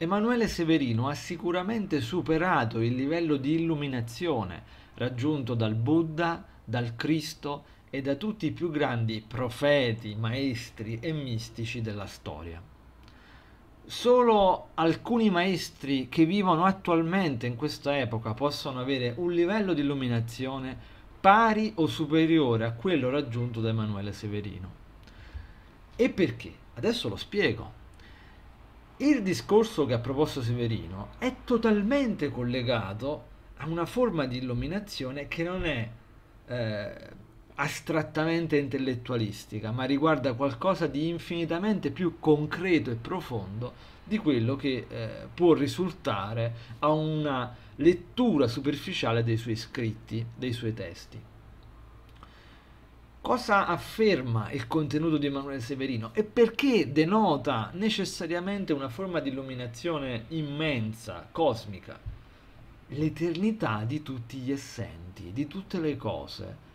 Emanuele Severino ha sicuramente superato il livello di illuminazione raggiunto dal Buddha, dal Cristo e da tutti i più grandi profeti, maestri e mistici della storia. Solo alcuni maestri che vivono attualmente in questa epoca possono avere un livello di illuminazione pari o superiore a quello raggiunto da Emanuele Severino. E perché? Adesso lo spiego il discorso che ha proposto Severino è totalmente collegato a una forma di illuminazione che non è eh, astrattamente intellettualistica, ma riguarda qualcosa di infinitamente più concreto e profondo di quello che eh, può risultare a una lettura superficiale dei suoi scritti, dei suoi testi cosa afferma il contenuto di Emanuele Severino e perché denota necessariamente una forma di illuminazione immensa, cosmica. L'eternità di tutti gli essenti, di tutte le cose,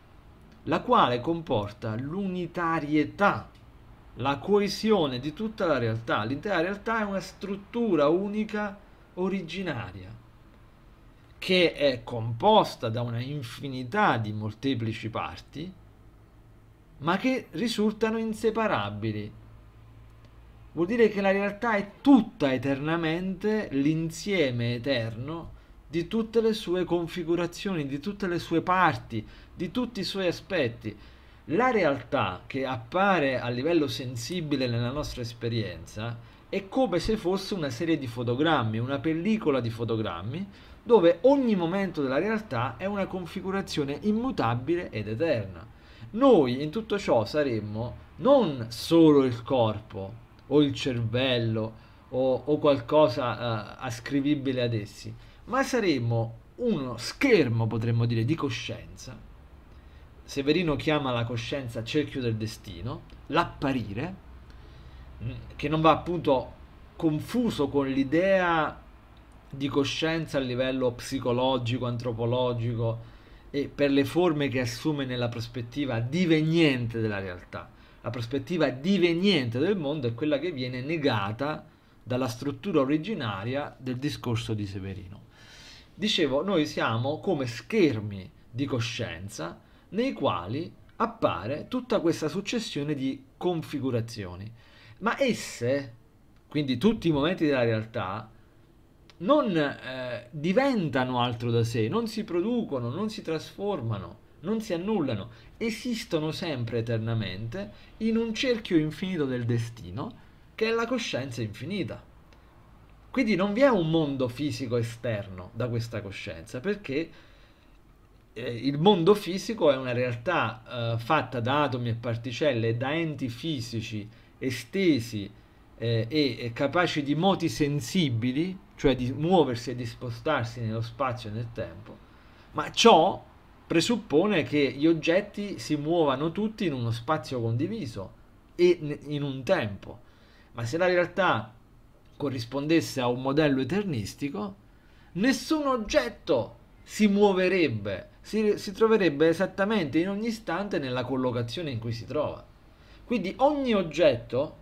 la quale comporta l'unitarietà, la coesione di tutta la realtà. L'intera realtà è una struttura unica, originaria, che è composta da una infinità di molteplici parti, ma che risultano inseparabili. Vuol dire che la realtà è tutta eternamente l'insieme eterno di tutte le sue configurazioni, di tutte le sue parti, di tutti i suoi aspetti. La realtà che appare a livello sensibile nella nostra esperienza è come se fosse una serie di fotogrammi, una pellicola di fotogrammi, dove ogni momento della realtà è una configurazione immutabile ed eterna noi in tutto ciò saremmo non solo il corpo o il cervello o, o qualcosa eh, ascrivibile ad essi, ma saremmo uno schermo, potremmo dire, di coscienza. Severino chiama la coscienza cerchio del destino, l'apparire, mm, che non va appunto confuso con l'idea di coscienza a livello psicologico, antropologico, e per le forme che assume nella prospettiva diveniente della realtà. La prospettiva diveniente del mondo è quella che viene negata dalla struttura originaria del discorso di Severino. Dicevo, noi siamo come schermi di coscienza nei quali appare tutta questa successione di configurazioni, ma esse, quindi tutti i momenti della realtà, non eh, diventano altro da sé, non si producono, non si trasformano, non si annullano, esistono sempre eternamente in un cerchio infinito del destino che è la coscienza infinita. Quindi non vi è un mondo fisico esterno da questa coscienza, perché eh, il mondo fisico è una realtà eh, fatta da atomi e particelle da enti fisici estesi eh, e capaci di moti sensibili cioè di muoversi e di spostarsi nello spazio e nel tempo, ma ciò presuppone che gli oggetti si muovano tutti in uno spazio condiviso e in un tempo. Ma se la realtà corrispondesse a un modello eternistico, nessun oggetto si muoverebbe, si, si, troverebbe esattamente in ogni istante nella collocazione in cui si trova. Quindi ogni oggetto,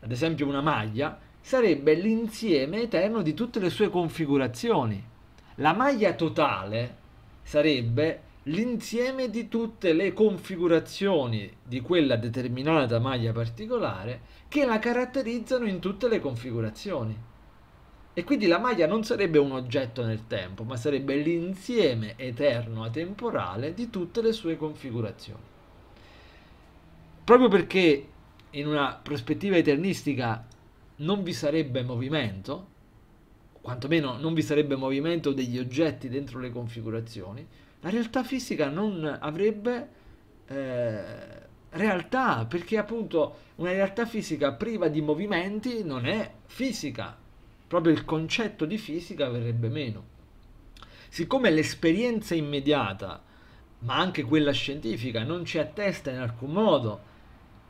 ad esempio una maglia, sarebbe l'insieme eterno di tutte le sue configurazioni. La maglia totale sarebbe l'insieme di tutte le configurazioni di quella determinata maglia particolare che la caratterizzano in tutte le configurazioni. E quindi la maglia non sarebbe un oggetto nel tempo, ma sarebbe l'insieme eterno atemporale di tutte le sue configurazioni. Proprio perché in una prospettiva eternistica non vi sarebbe movimento, quantomeno non vi sarebbe movimento degli oggetti dentro le configurazioni, la realtà fisica non avrebbe eh, realtà, perché appunto una realtà fisica priva di movimenti non è fisica, proprio il concetto di fisica verrebbe meno. Siccome l'esperienza immediata, ma anche quella scientifica, non ci attesta in alcun modo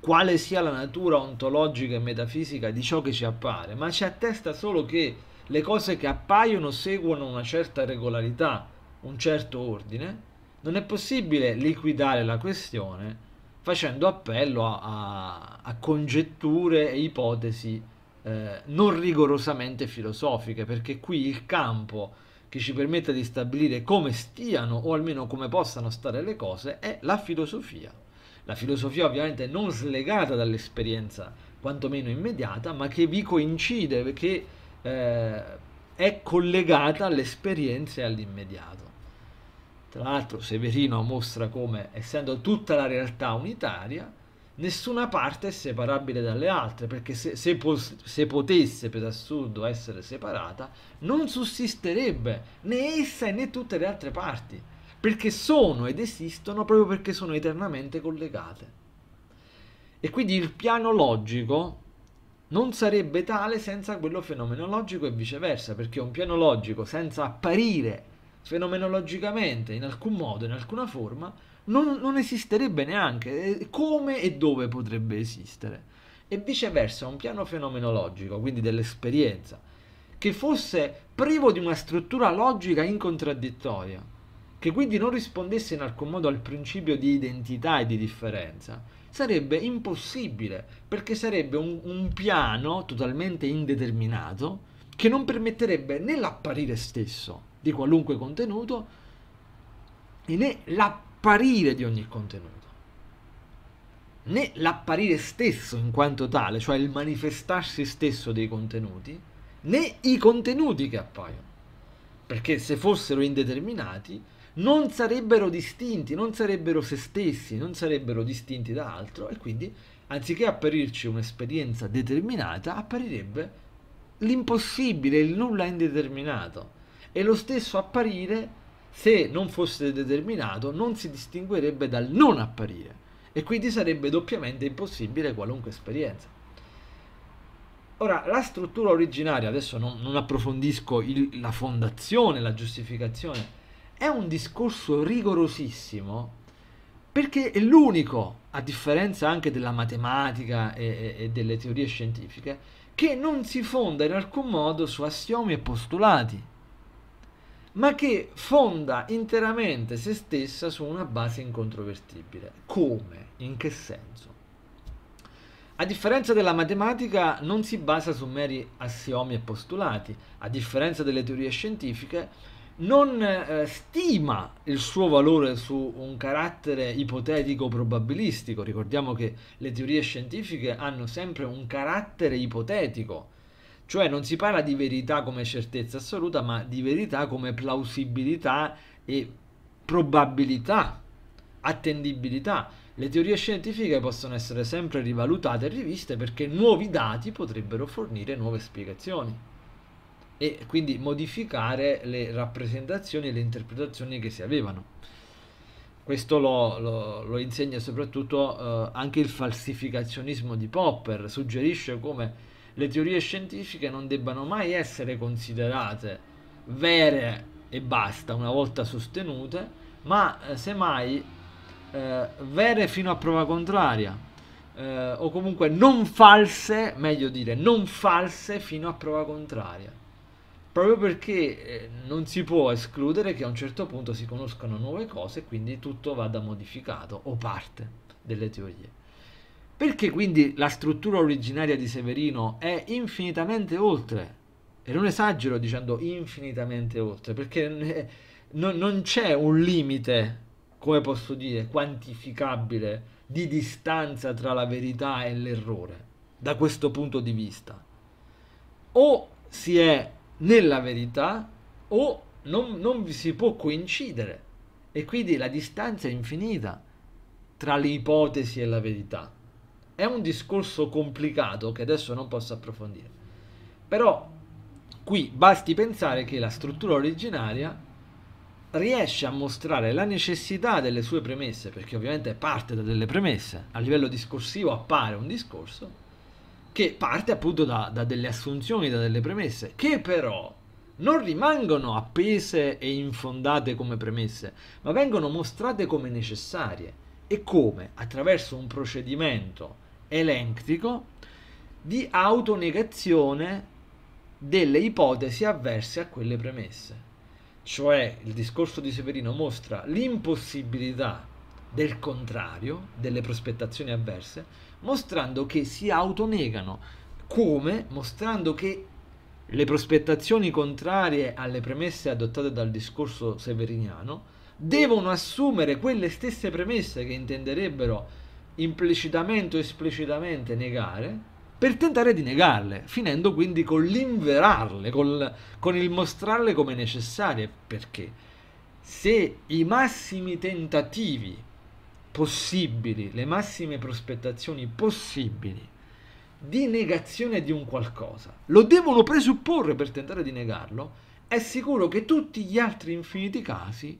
quale sia la natura ontologica e metafisica di ciò che ci appare, ma ci attesta solo che le cose che appaiono seguono una certa regolarità, un certo ordine, non è possibile liquidare la questione facendo appello a, a, a congetture e ipotesi eh, non rigorosamente filosofiche, perché qui il campo che ci permetta di stabilire come stiano o almeno come possano stare le cose è la filosofia. La filosofia ovviamente non slegata dall'esperienza, quantomeno immediata, ma che vi coincide, che eh, è collegata all'esperienza e all'immediato. Tra l'altro Severino mostra come, essendo tutta la realtà unitaria, nessuna parte è separabile dalle altre, perché se, se, pos- se, potesse, per assurdo, essere separata, non sussisterebbe né essa né tutte le altre parti perché sono ed esistono proprio perché sono eternamente collegate. E quindi il piano logico non sarebbe tale senza quello fenomenologico e viceversa, perché un piano logico senza apparire fenomenologicamente in alcun modo, in alcuna forma, non, non esisterebbe neanche. Come e dove potrebbe esistere? E viceversa, un piano fenomenologico, quindi dell'esperienza, che fosse privo di una struttura logica incontraddittoria, che quindi non rispondesse in alcun modo al principio di identità e di differenza, sarebbe impossibile, perché sarebbe un, un piano totalmente indeterminato che non permetterebbe né l'apparire stesso di qualunque contenuto, né l'apparire di ogni contenuto né l'apparire stesso in quanto tale, cioè il manifestarsi stesso dei contenuti, né i contenuti che appaiono. Perché se fossero indeterminati, non sarebbero distinti, non sarebbero se stessi, non sarebbero distinti da altro e quindi anziché apparirci un'esperienza determinata, apparirebbe l'impossibile, il nulla indeterminato. E lo stesso apparire, se non fosse determinato, non si distinguerebbe dal non apparire. E quindi sarebbe doppiamente impossibile qualunque esperienza. Ora, la struttura originaria, adesso non, non approfondisco il, la fondazione, la giustificazione è un discorso rigorosissimo perché è l'unico, a differenza anche della matematica e, e, e delle teorie scientifiche, che non si fonda in alcun modo su assiomi e postulati, ma che fonda interamente se stessa su una base incontrovertibile. Come? In che senso? A differenza della matematica non si basa su meri assiomi e postulati, a differenza delle teorie scientifiche non eh, stima il suo valore su un carattere ipotetico probabilistico. Ricordiamo che le teorie scientifiche hanno sempre un carattere ipotetico, cioè non si parla di verità come certezza assoluta, ma di verità come plausibilità e probabilità, attendibilità. Le teorie scientifiche possono essere sempre rivalutate e riviste perché nuovi dati potrebbero fornire nuove spiegazioni e quindi modificare le rappresentazioni e le interpretazioni che si avevano. Questo lo, lo, lo insegna soprattutto eh, anche il falsificazionismo di Popper, suggerisce come le teorie scientifiche non debbano mai essere considerate vere e basta una volta sostenute, ma eh, semmai eh, vere fino a prova contraria, eh, o comunque non false, meglio dire non false fino a prova contraria proprio perché eh, non si può escludere che a un certo punto si conoscano nuove cose e quindi tutto vada modificato o parte delle teorie. Perché quindi la struttura originaria di Severino è infinitamente oltre, e non esagero dicendo infinitamente oltre, perché eh, non, c'è un limite, come posso dire, quantificabile di distanza tra la verità e l'errore, da questo punto di vista. O si è nella verità o non, non vi si può coincidere e quindi la distanza è infinita tra le ipotesi e la verità. È un discorso complicato che adesso non posso approfondire, però qui basti pensare che la struttura originaria riesce a mostrare la necessità delle sue premesse, perché ovviamente parte da delle premesse, a livello discorsivo appare un discorso, che parte appunto da, da delle assunzioni, da delle premesse, che però non rimangono appese e infondate come premesse, ma vengono mostrate come necessarie e come attraverso un procedimento elenctico di autonegazione delle ipotesi avverse a quelle premesse. Cioè il discorso di Severino mostra l'impossibilità del contrario, delle prospettazioni avverse, mostrando che si autonegano, come mostrando che le prospettazioni contrarie alle premesse adottate dal discorso severiniano devono assumere quelle stesse premesse che intenderebbero implicitamente o esplicitamente negare per tentare di negarle, finendo quindi con l'inverarle, col, con il mostrarle come necessarie, perché se i massimi tentativi possibili, le massime prospettazioni possibili di negazione di un qualcosa, lo devono presupporre per tentare di negarlo, è sicuro che tutti gli altri infiniti casi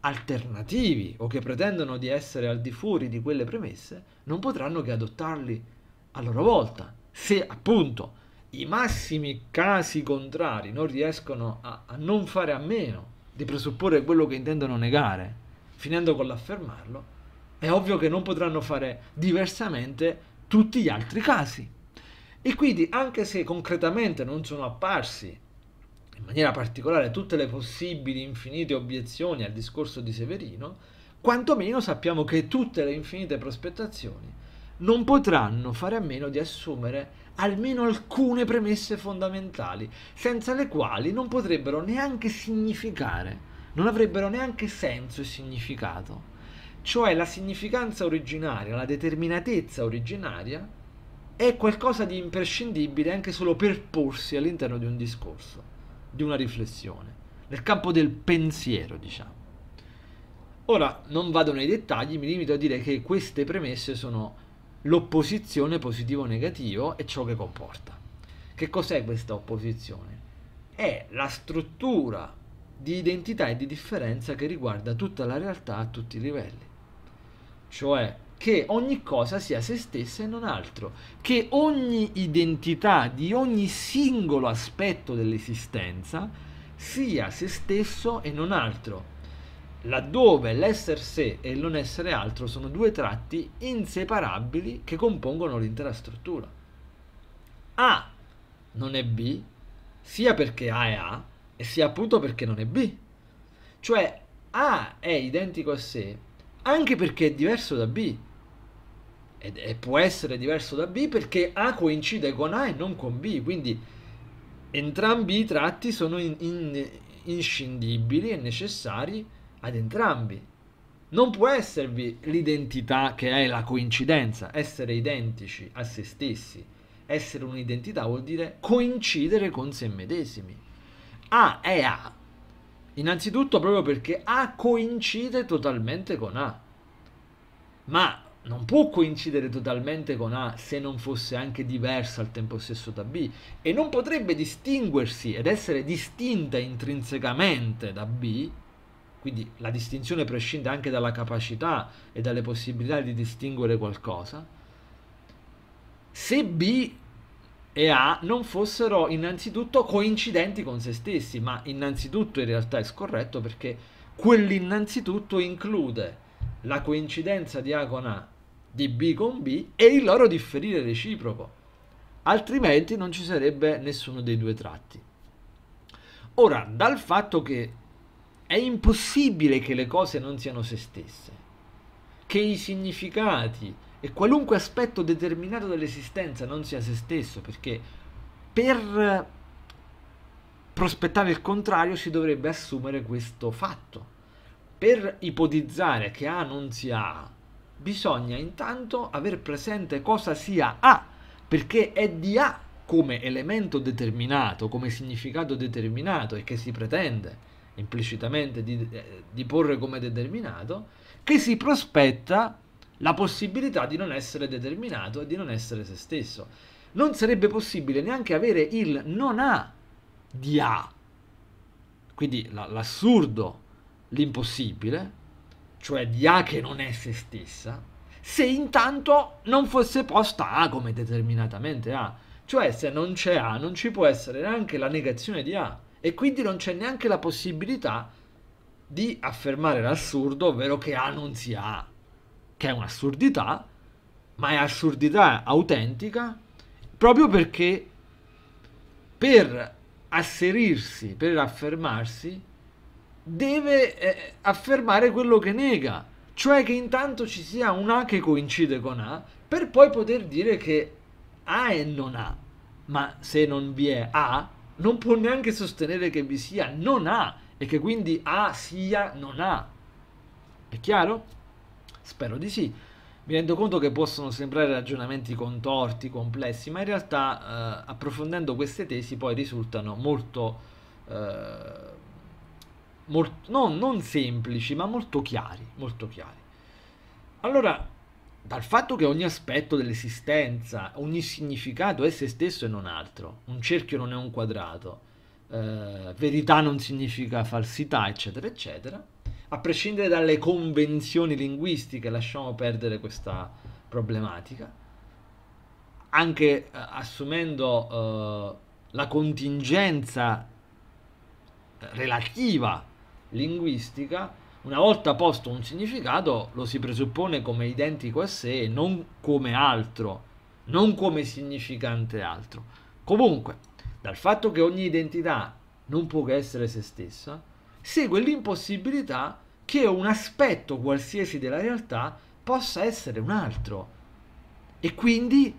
alternativi o che pretendono di essere al di fuori di quelle premesse non potranno che adottarli a loro volta, se appunto i massimi casi contrari non riescono a, a non fare a meno di presupporre quello che intendono negare finendo con l'affermarlo, è ovvio che non potranno fare diversamente tutti gli altri casi. E quindi, anche se concretamente non sono apparsi in maniera particolare tutte le possibili infinite obiezioni al discorso di Severino, quantomeno sappiamo che tutte le infinite prospettazioni non potranno fare a meno di assumere almeno alcune premesse fondamentali, senza le quali non potrebbero neanche significare non avrebbero neanche senso e significato. Cioè la significanza originaria, la determinatezza originaria è qualcosa di imprescindibile anche solo per porsi all'interno di un discorso, di una riflessione, nel campo del pensiero, diciamo. Ora non vado nei dettagli, mi limito a dire che queste premesse sono l'opposizione positivo-negativo e ciò che comporta. Che cos'è questa opposizione? È la struttura di identità e di differenza che riguarda tutta la realtà a tutti i livelli. Cioè che ogni cosa sia se stessa e non altro, che ogni identità di ogni singolo aspetto dell'esistenza sia se stesso e non altro, laddove l'essere sé e il non essere altro sono due tratti inseparabili che compongono l'intera struttura. A non è B, sia perché A è A, e sia appunto perché non è B. Cioè A è identico a sé anche perché è diverso da B. Ed, e può essere diverso da B perché A coincide con A e non con B. Quindi entrambi i tratti sono in, in, inscindibili e necessari ad entrambi. Non può esservi l'identità che è la coincidenza, essere identici a se stessi. Essere un'identità vuol dire coincidere con se medesimi. A è A, innanzitutto proprio perché A coincide totalmente con A, ma non può coincidere totalmente con A se non fosse anche diversa al tempo stesso da B e non potrebbe distinguersi ed essere distinta intrinsecamente da B, quindi la distinzione prescinde anche dalla capacità e dalle possibilità di distinguere qualcosa, se B e A non fossero innanzitutto coincidenti con se stessi, ma innanzitutto in realtà è scorretto perché quell'innanzitutto include la coincidenza di A con A di B con B e il loro differire reciproco, altrimenti non ci sarebbe nessuno dei due tratti. Ora, dal fatto che è impossibile che le cose non siano se stesse, che i significati e qualunque aspetto determinato dell'esistenza non sia se stesso, perché per prospettare il contrario si dovrebbe assumere questo fatto. Per ipotizzare che A non sia A, bisogna intanto aver presente cosa sia A, perché è di A come elemento determinato, come significato determinato e che si pretende implicitamente di, eh, di porre come determinato, che si prospetta la possibilità di non essere determinato e di non essere se stesso. Non sarebbe possibile neanche avere il non ha di A. Quindi l'assurdo, l'impossibile, cioè di A che non è se stessa, se intanto non fosse posta A come determinatamente A. Cioè se non c'è A non ci può essere neanche la negazione di A e quindi non c'è neanche la possibilità di affermare l'assurdo, ovvero che A non sia A che è un'assurdità, ma è assurdità autentica, proprio perché per asserirsi, per affermarsi, deve eh, affermare quello che nega, cioè che intanto ci sia un A che coincide con A, per poi poter dire che A è non A, ma se non vi è A, non può neanche sostenere che vi sia non A e che quindi A sia non A. È chiaro? Spero di sì. Mi rendo conto che possono sembrare ragionamenti contorti, complessi, ma in realtà eh, approfondendo queste tesi poi risultano molto, eh, molt- no, non semplici, ma molto chiari, molto chiari. Allora, dal fatto che ogni aspetto dell'esistenza, ogni significato è se stesso e non altro, un cerchio non è un quadrato, eh, verità non significa falsità, eccetera, eccetera, a prescindere dalle convenzioni linguistiche, lasciamo perdere questa problematica, anche eh, assumendo eh, la contingenza relativa linguistica, una volta posto un significato lo si presuppone come identico a sé e non come altro, non come significante altro. Comunque, dal fatto che ogni identità non può che essere se stessa, segue l'impossibilità che un aspetto qualsiasi della realtà possa essere un altro e quindi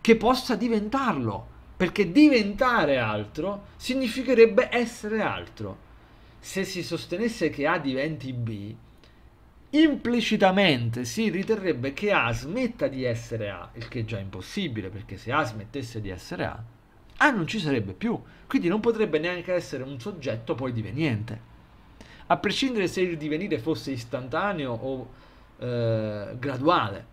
che possa diventarlo, perché diventare altro significherebbe essere altro. Se si sostenesse che A diventi B, implicitamente si riterrebbe che A smetta di essere A, il che è già impossibile, perché se A smettesse di essere A, ah non ci sarebbe più, quindi non potrebbe neanche essere un soggetto poi diveniente. A prescindere se il divenire fosse istantaneo o eh, graduale,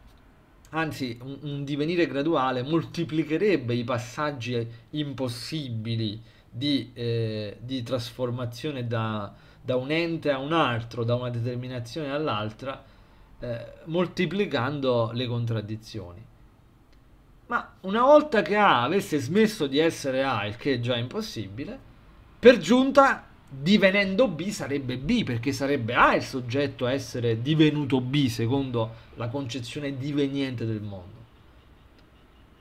anzi un, un divenire graduale moltiplicherebbe i passaggi impossibili di, eh, di trasformazione da, da un ente a un altro, da una determinazione all'altra, eh, moltiplicando le contraddizioni. Ma una volta che A avesse smesso di essere A, il che è già impossibile, per giunta divenendo B sarebbe B, perché sarebbe A il soggetto a essere divenuto B secondo la concezione diveniente del mondo.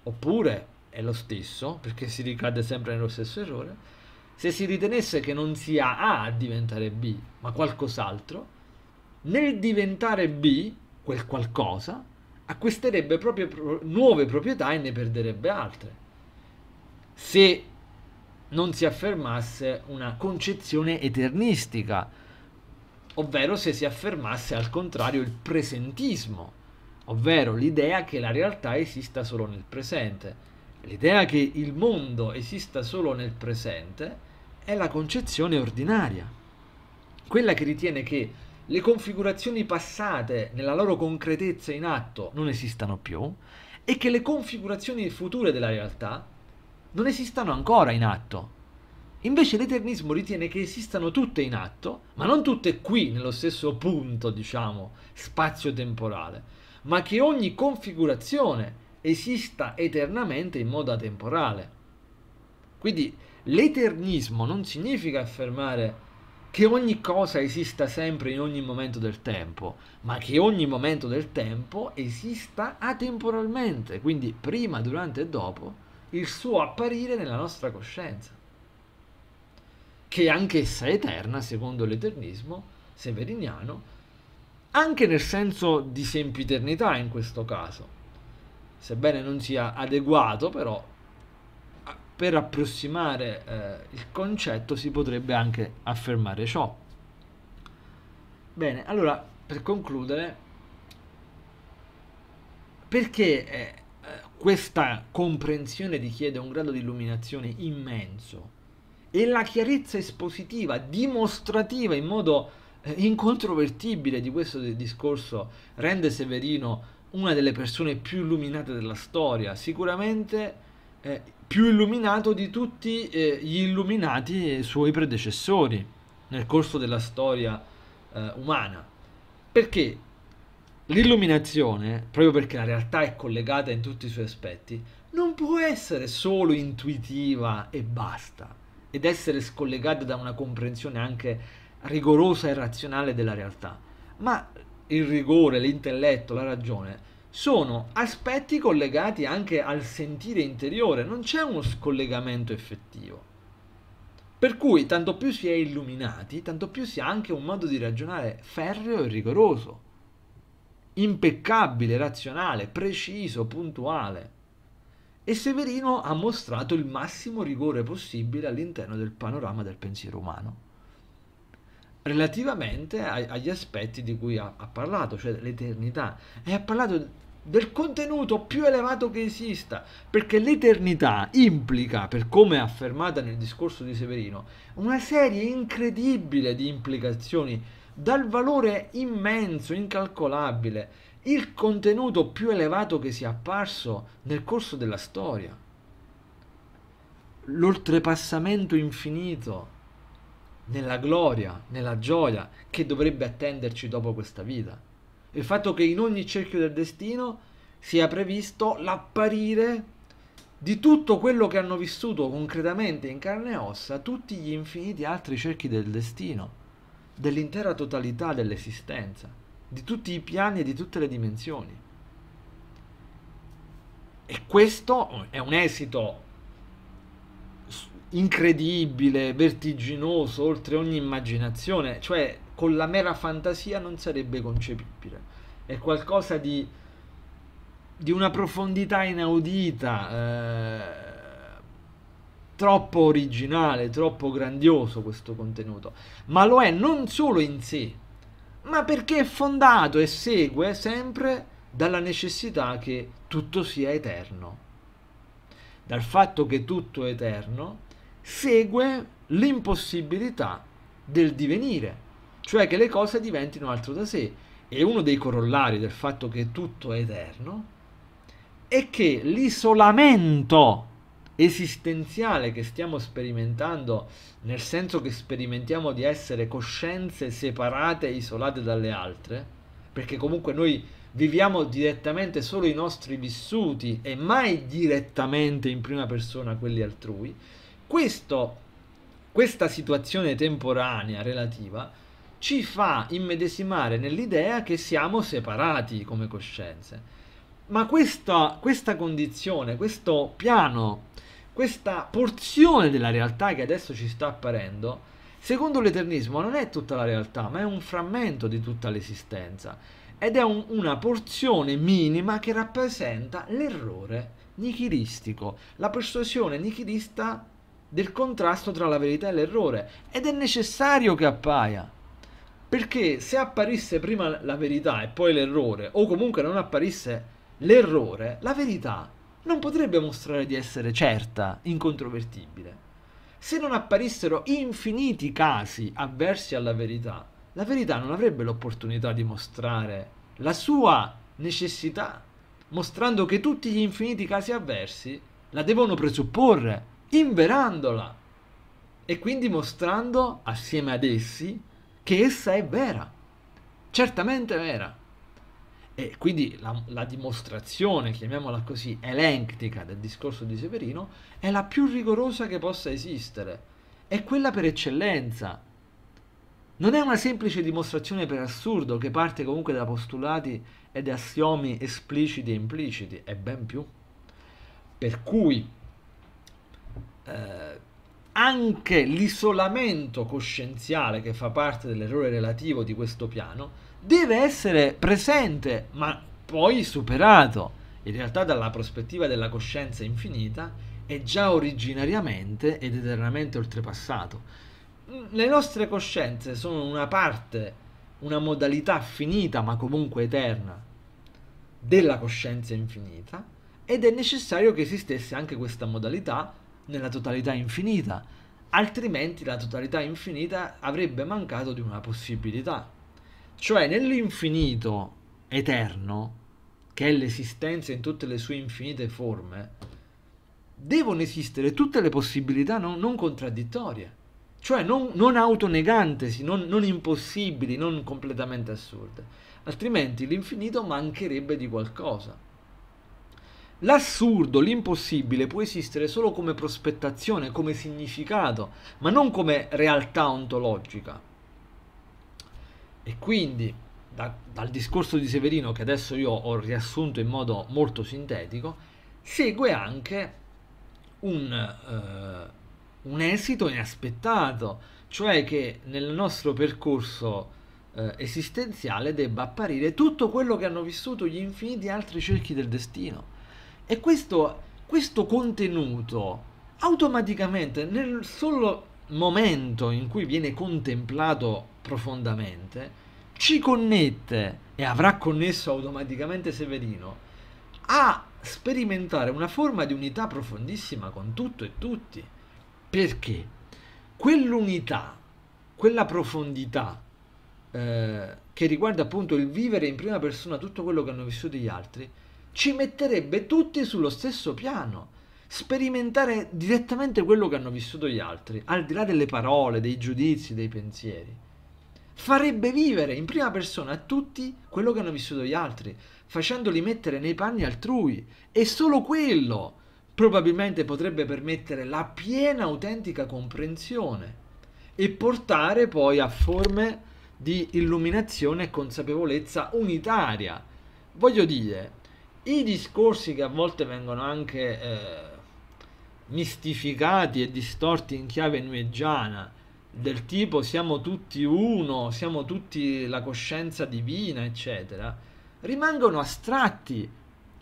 Oppure è lo stesso, perché si ricade sempre nello stesso errore, se si ritenesse che non sia A a diventare B, ma qualcos'altro, nel diventare B, quel qualcosa, acquisterebbe proprio pro- nuove proprietà e ne perderebbe altre. Se non si affermasse una concezione eternistica, ovvero se si affermasse al contrario il presentismo, ovvero l'idea che la realtà esista solo nel presente. L'idea che il mondo esista solo nel presente è la concezione ordinaria, quella che ritiene che le configurazioni passate nella loro concretezza in atto non esistano più e che le configurazioni future della realtà non esistano ancora in atto. Invece l'eternismo ritiene che esistano tutte in atto, ma non tutte qui nello stesso punto, diciamo, spazio-temporale, ma che ogni configurazione esista eternamente in modo atemporale. Quindi l'eternismo non significa affermare che ogni cosa esista sempre in ogni momento del tempo, ma che ogni momento del tempo esista atemporalmente, quindi prima, durante e dopo il suo apparire nella nostra coscienza, che anch'essa è eterna, secondo l'eternismo severiniano, anche nel senso di sempiternità in questo caso, sebbene non sia adeguato però per approssimare eh, il concetto si potrebbe anche affermare ciò. Bene, allora per concludere, perché eh, eh, questa comprensione richiede un grado di illuminazione immenso e la chiarezza espositiva, dimostrativa in modo eh, incontrovertibile di questo discorso rende Severino una delle persone più illuminate della storia, sicuramente eh, più illuminato di tutti eh, gli illuminati suoi predecessori nel corso della storia eh, umana. Perché l'illuminazione, proprio perché la realtà è collegata in tutti i suoi aspetti, non può essere solo intuitiva e basta, ed essere scollegata da una comprensione anche rigorosa e razionale della realtà. Ma il rigore, l'intelletto, la ragione sono aspetti collegati anche al sentire interiore, non c'è uno scollegamento effettivo. Per cui tanto più si è illuminati, tanto più si ha anche un modo di ragionare ferreo e rigoroso, impeccabile, razionale, preciso, puntuale. E Severino ha mostrato il massimo rigore possibile all'interno del panorama del pensiero umano, relativamente agli aspetti di cui ha, parlato, cioè l'eternità. E ha parlato del contenuto più elevato che esista, perché l'eternità implica, per come è affermata nel discorso di Severino, una serie incredibile di implicazioni dal valore immenso, incalcolabile, il contenuto più elevato che sia apparso nel corso della storia, l'oltrepassamento infinito nella gloria, nella gioia che dovrebbe attenderci dopo questa vita il fatto che in ogni cerchio del destino sia previsto l'apparire di tutto quello che hanno vissuto concretamente in carne e ossa tutti gli infiniti altri cerchi del destino, dell'intera totalità dell'esistenza, di tutti i piani e di tutte le dimensioni. E questo è un esito incredibile, vertiginoso, oltre ogni immaginazione, cioè con la mera fantasia non sarebbe concepibile. È qualcosa di, di una profondità inaudita, eh, troppo originale, troppo grandioso questo contenuto. Ma lo è non solo in sé, ma perché è fondato e segue sempre dalla necessità che tutto sia eterno. Dal fatto che tutto è eterno segue l'impossibilità del divenire cioè che le cose diventino altro da sé. E uno dei corollari del fatto che tutto è eterno è che l'isolamento esistenziale che stiamo sperimentando, nel senso che sperimentiamo di essere coscienze separate e isolate dalle altre, perché comunque noi viviamo direttamente solo i nostri vissuti e mai direttamente in prima persona quelli altrui, questo, questa situazione temporanea relativa ci fa immedesimare nell'idea che siamo separati come coscienze. Ma questa, questa condizione, questo piano, questa porzione della realtà che adesso ci sta apparendo, secondo l'Eternismo non è tutta la realtà, ma è un frammento di tutta l'esistenza ed è un, una porzione minima che rappresenta l'errore nichilistico, la persuasione nichilista del contrasto tra la verità e l'errore ed è necessario che appaia. Perché se apparisse prima la verità e poi l'errore, o comunque non apparisse l'errore, la verità non potrebbe mostrare di essere certa, incontrovertibile. Se non apparissero infiniti casi avversi alla verità, la verità non avrebbe l'opportunità di mostrare la sua necessità, mostrando che tutti gli infiniti casi avversi la devono presupporre, inverandola e quindi mostrando assieme ad essi che essa è vera, certamente vera. E quindi la, la dimostrazione, chiamiamola così, elenctica del discorso di Severino è la più rigorosa che possa esistere, è quella per eccellenza. Non è una semplice dimostrazione per assurdo che parte comunque da postulati ed assiomi espliciti e impliciti, è ben più. Per cui eh, anche l'isolamento coscienziale che fa parte dell'errore relativo di questo piano deve essere presente ma poi superato in realtà dalla prospettiva della coscienza infinita è già originariamente ed eternamente oltrepassato. Le nostre coscienze sono una parte, una modalità finita ma comunque eterna della coscienza infinita ed è necessario che esistesse anche questa modalità nella totalità infinita, altrimenti la totalità infinita avrebbe mancato di una possibilità. Cioè nell'infinito eterno, che è l'esistenza in tutte le sue infinite forme, devono esistere tutte le possibilità non, non contraddittorie, cioè non, non autonegantesi, non, non impossibili, non completamente assurde, altrimenti l'infinito mancherebbe di qualcosa. L'assurdo, l'impossibile può esistere solo come prospettazione, come significato, ma non come realtà ontologica. E quindi da, dal discorso di Severino, che adesso io ho riassunto in modo molto sintetico, segue anche un, eh, un esito inaspettato, cioè che nel nostro percorso eh, esistenziale debba apparire tutto quello che hanno vissuto gli infiniti altri cerchi del destino e questo, questo contenuto automaticamente nel solo momento in cui viene contemplato profondamente, ci connette e avrà connesso automaticamente Severino a sperimentare una forma di unità profondissima con tutto e tutti. Perché quell'unità, quella profondità eh, che riguarda appunto il vivere in prima persona tutto quello che hanno vissuto gli altri, ci metterebbe tutti sullo stesso piano. Sperimentare direttamente quello che hanno vissuto gli altri, al di là delle parole, dei giudizi, dei pensieri. Farebbe vivere in prima persona a tutti quello che hanno vissuto gli altri, facendoli mettere nei panni altrui. E solo quello probabilmente potrebbe permettere la piena autentica comprensione e portare poi a forme di illuminazione e consapevolezza unitaria. Voglio dire, i discorsi che a volte vengono anche eh, mistificati e distorti in chiave nueggiana, del tipo siamo tutti uno, siamo tutti la coscienza divina, eccetera, rimangono astratti.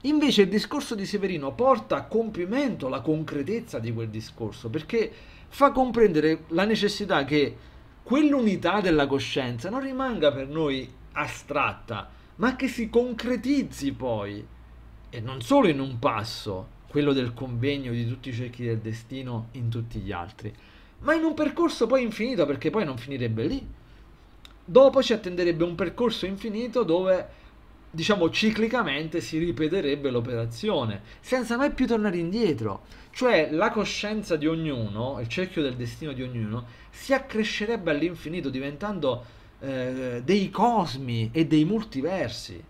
Invece il discorso di Severino porta a compimento la concretezza di quel discorso, perché fa comprendere la necessità che quell'unità della coscienza non rimanga per noi astratta, ma che si concretizzi poi e non solo in un passo, quello del convegno di tutti i cerchi del destino in tutti gli altri, ma in un percorso poi infinito, perché poi non finirebbe lì. Dopo ci attenderebbe un percorso infinito dove, diciamo, ciclicamente si ripeterebbe l'operazione, senza mai più tornare indietro. Cioè la coscienza di ognuno, il cerchio del destino di ognuno, si accrescerebbe all'infinito, diventando eh, dei cosmi e dei multiversi.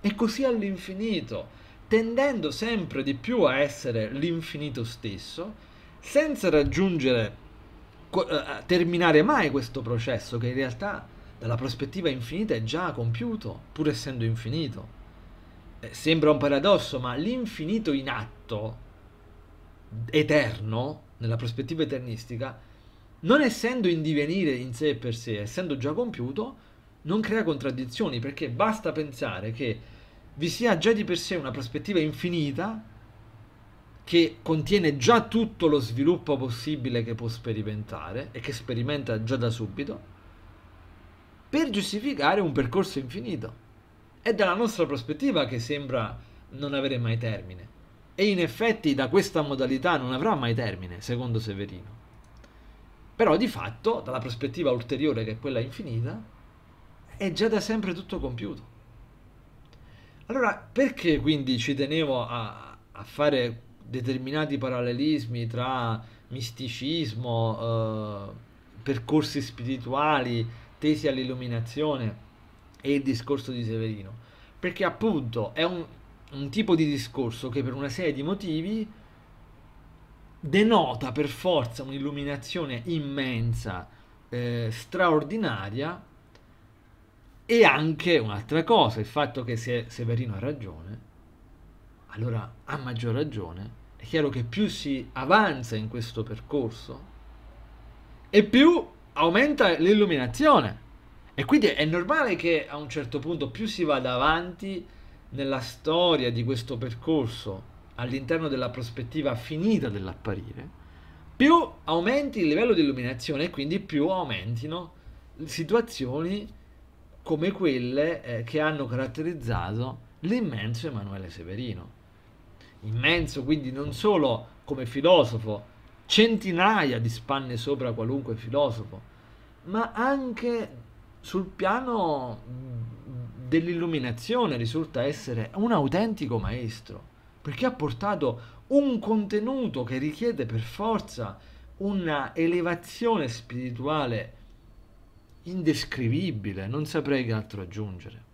E così all'infinito tendendo sempre di più a essere l'infinito stesso, senza raggiungere, eh, terminare mai questo processo che in realtà dalla prospettiva infinita è già compiuto, pur essendo infinito. Eh, sembra un paradosso, ma l'infinito in atto, eterno, nella prospettiva eternistica, non essendo in divenire in sé per sé, essendo già compiuto, non crea contraddizioni, perché basta pensare che vi sia già di per sé una prospettiva infinita che contiene già tutto lo sviluppo possibile che può sperimentare e che sperimenta già da subito per giustificare un percorso infinito. È dalla nostra prospettiva che sembra non avere mai termine. E in effetti da questa modalità non avrà mai termine, secondo Severino. Però di fatto, dalla prospettiva ulteriore che è quella infinita, è già da sempre tutto compiuto. Allora, perché quindi ci tenevo a, a fare determinati parallelismi tra misticismo, eh, percorsi spirituali tesi all'illuminazione e il discorso di Severino? Perché appunto è un, un tipo di discorso che per una serie di motivi denota per forza un'illuminazione immensa, eh, straordinaria, e anche un'altra cosa, il fatto che se Severino ha ragione, allora ha maggior ragione, è chiaro che più si avanza in questo percorso e più aumenta l'illuminazione. E quindi è normale che a un certo punto più si vada avanti nella storia di questo percorso all'interno della prospettiva finita dell'apparire, più aumenti il livello di illuminazione e quindi più aumentino situazioni come quelle eh, che hanno caratterizzato l'immenso Emanuele Severino. Immenso quindi non solo come filosofo, centinaia di spanne sopra qualunque filosofo, ma anche sul piano dell'illuminazione risulta essere un autentico maestro, perché ha portato un contenuto che richiede per forza una elevazione spirituale indescrivibile, non saprei che altro aggiungere.